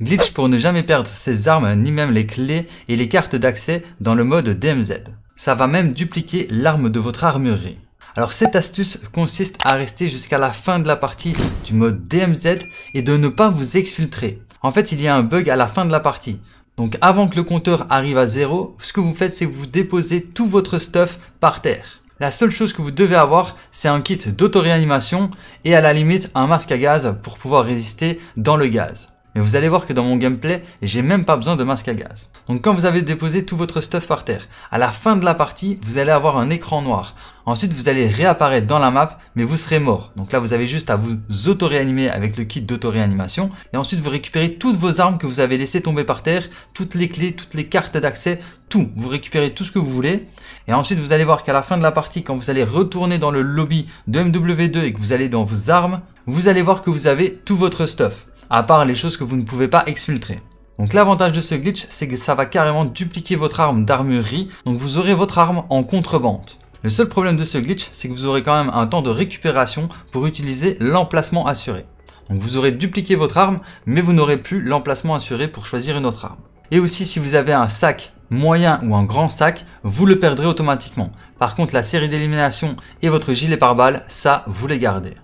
Glitch pour ne jamais perdre ses armes ni même les clés et les cartes d'accès dans le mode DMZ. Ça va même dupliquer l'arme de votre armurerie. Alors cette astuce consiste à rester jusqu'à la fin de la partie du mode DMZ et de ne pas vous exfiltrer. En fait il y a un bug à la fin de la partie. Donc avant que le compteur arrive à zéro, ce que vous faites c'est que vous déposez tout votre stuff par terre. La seule chose que vous devez avoir, c'est un kit d'autoréanimation et à la limite un masque à gaz pour pouvoir résister dans le gaz. Mais vous allez voir que dans mon gameplay, j'ai même pas besoin de masque à gaz. Donc quand vous avez déposé tout votre stuff par terre, à la fin de la partie, vous allez avoir un écran noir. Ensuite, vous allez réapparaître dans la map, mais vous serez mort. Donc là, vous avez juste à vous auto-réanimer avec le kit d'auto-réanimation. Et ensuite, vous récupérez toutes vos armes que vous avez laissées tomber par terre, toutes les clés, toutes les cartes d'accès, tout. Vous récupérez tout ce que vous voulez. Et ensuite, vous allez voir qu'à la fin de la partie, quand vous allez retourner dans le lobby de MW2 et que vous allez dans vos armes, vous allez voir que vous avez tout votre stuff à part les choses que vous ne pouvez pas exfiltrer. Donc l'avantage de ce glitch, c'est que ça va carrément dupliquer votre arme d'armurerie, donc vous aurez votre arme en contrebande. Le seul problème de ce glitch, c'est que vous aurez quand même un temps de récupération pour utiliser l'emplacement assuré. Donc vous aurez dupliqué votre arme, mais vous n'aurez plus l'emplacement assuré pour choisir une autre arme. Et aussi si vous avez un sac moyen ou un grand sac, vous le perdrez automatiquement. Par contre la série d'élimination et votre gilet pare-balles, ça vous les gardez.